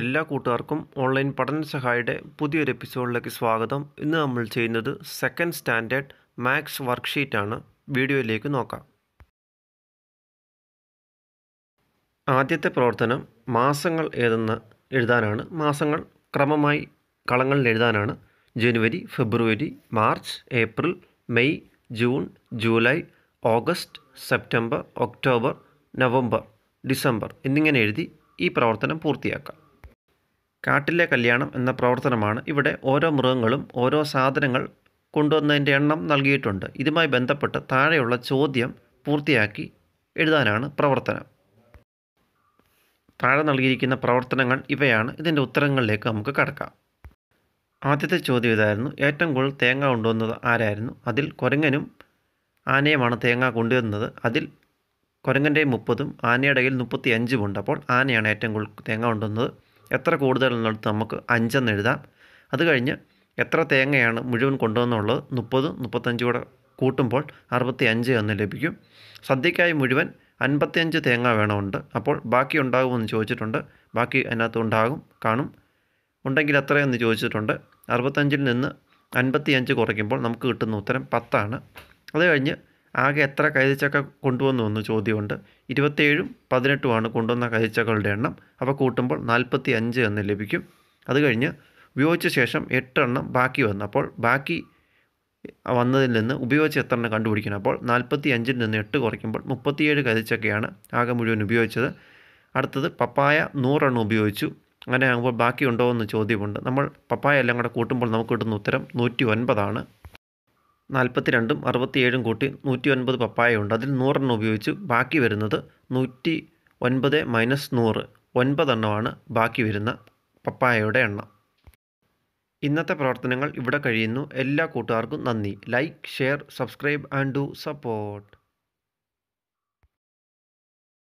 എല്ലാ കൂട്ടുകാർക്കും ഓൺലൈൻ പഠന സഹായിയുടെ പുതിയൊരു എപ്പിസോഡിലേക്ക് സ്വാഗതം ഇന്ന് നമ്മൾ ചെയ്യുന്നത് സെക്കൻഡ് സ്റ്റാൻഡേർഡ് മാത്സ് വർക്ക്ഷീറ്റ് ആണ് വീഡിയോയിലേക്ക് നോക്കാം ആദ്യത്തെ പ്രവർത്തനം മാസങ്ങൾ ഏതെന്ന് എഴുതാനാണ് മാസങ്ങൾ ക്രമമായി കളങ്ങളിൽ എഴുതാനാണ് ജനുവരി ഫെബ്രുവരി മാർച്ച് ഏപ്രിൽ മെയ് ജൂൺ ജൂലൈ ഓഗസ്റ്റ് സെപ്റ്റംബർ ഒക്ടോബർ നവംബർ ഡിസംബർ എന്നിങ്ങനെ എഴുതി ഈ പ്രവർത്തനം പൂർത്തിയാക്കാം കാട്ടിലെ കല്യാണം എന്ന പ്രവർത്തനമാണ് ഇവിടെ ഓരോ മൃഗങ്ങളും ഓരോ സാധനങ്ങൾ കൊണ്ടുവന്നതിൻ്റെ എണ്ണം നൽകിയിട്ടുണ്ട് ഇതുമായി ബന്ധപ്പെട്ട് താഴെയുള്ള ചോദ്യം പൂർത്തിയാക്കി എഴുതാനാണ് പ്രവർത്തനം താഴെ നൽകിയിരിക്കുന്ന പ്രവർത്തനങ്ങൾ ഇവയാണ് ഇതിൻ്റെ ഉത്തരങ്ങളിലേക്ക് നമുക്ക് കടക്കാം ആദ്യത്തെ ചോദ്യം ഇതായിരുന്നു ഏറ്റവും കൂടുതൽ തേങ്ങ കൊണ്ടുവന്നത് ആരായിരുന്നു അതിൽ കുരങ്ങനും ആനയുമാണ് തേങ്ങ കൊണ്ടുവരുന്നത് അതിൽ കുരങ്ങൻ്റെ മുപ്പതും ആനയുടെ കയ്യിൽ മുപ്പത്തി അഞ്ചുമുണ്ട് അപ്പോൾ ആനയാണ് ഏറ്റവും കൂടുതൽ തേങ്ങ കൊണ്ടുവന്നത് എത്ര കൂടുതലുള്ളിടത്ത് നമുക്ക് അഞ്ചെന്ന് എഴുതാം അത് കഴിഞ്ഞ് എത്ര തേങ്ങയാണ് മുഴുവൻ കൊണ്ടുവന്നുള്ളത് മുപ്പത് മുപ്പത്തഞ്ച് കൂടെ കൂട്ടുമ്പോൾ അറുപത്തി അഞ്ച് എന്ന് ലഭിക്കും സദ്യക്കായി മുഴുവൻ അൻപത്തിയഞ്ച് തേങ്ങ വേണമുണ്ട് അപ്പോൾ ബാക്കി ഉണ്ടാകുമെന്ന് ചോദിച്ചിട്ടുണ്ട് ബാക്കി അതിനകത്ത് ഉണ്ടാകും കാണും ഉണ്ടെങ്കിൽ എത്രയെന്ന് ചോദിച്ചിട്ടുണ്ട് അറുപത്തഞ്ചിൽ നിന്ന് അഞ്ച് കുറയ്ക്കുമ്പോൾ നമുക്ക് കിട്ടുന്ന ഉത്തരം പത്താണ് അത് കഴിഞ്ഞ് ആകെ എത്ര കൈതച്ചക്ക കൊണ്ടുവന്നു എന്ന് ചോദ്യമുണ്ട് ഇരുപത്തേഴും പതിനെട്ടുമാണ് കൊണ്ടുവന്ന കൈതച്ചക്കളുടെ എണ്ണം അവ കൂട്ടുമ്പോൾ നാൽപ്പത്തി അഞ്ച് എന്ന് ലഭിക്കും അത് കഴിഞ്ഞ് ഉപയോഗിച്ച ശേഷം എട്ടെണ്ണം ബാക്കി വന്നു അപ്പോൾ ബാക്കി വന്നതിൽ നിന്ന് ഉപയോഗിച്ച എത്ര എണ്ണം കണ്ടുപിടിക്കണം അപ്പോൾ നാൽപ്പത്തി അഞ്ചിൽ നിന്ന് എട്ട് കുറയ്ക്കുമ്പോൾ മുപ്പത്തിയേഴ് കൈതച്ചക്കയാണ് ആകെ മുഴുവൻ ഉപയോഗിച്ചത് അടുത്തത് പപ്പായ നൂറെണ്ണം ഉപയോഗിച്ചു അങ്ങനെ ആകുമ്പോൾ ബാക്കി ഉണ്ടോ എന്ന് ചോദ്യമുണ്ട് നമ്മൾ പപ്പായ എല്ലാം കൂടെ കൂട്ടുമ്പോൾ നമുക്ക് കിട്ടുന്ന ഉത്തരം നൂറ്റി ഒൻപതാണ് രണ്ടും അറുപത്തിയേഴും കൂട്ടി നൂറ്റി ഒൻപത് പപ്പായയുണ്ട് അതിൽ നൂറെണ്ണം ഉപയോഗിച്ചു ബാക്കി വരുന്നത് നൂറ്റി ഒൻപത് മൈനസ് നൂറ് ഒൻപതെണ്ണമാണ് ബാക്കി വരുന്ന പപ്പായയുടെ എണ്ണം ഇന്നത്തെ പ്രവർത്തനങ്ങൾ ഇവിടെ കഴിയുന്നു എല്ലാ കൂട്ടുകാർക്കും നന്ദി like share subscribe and do support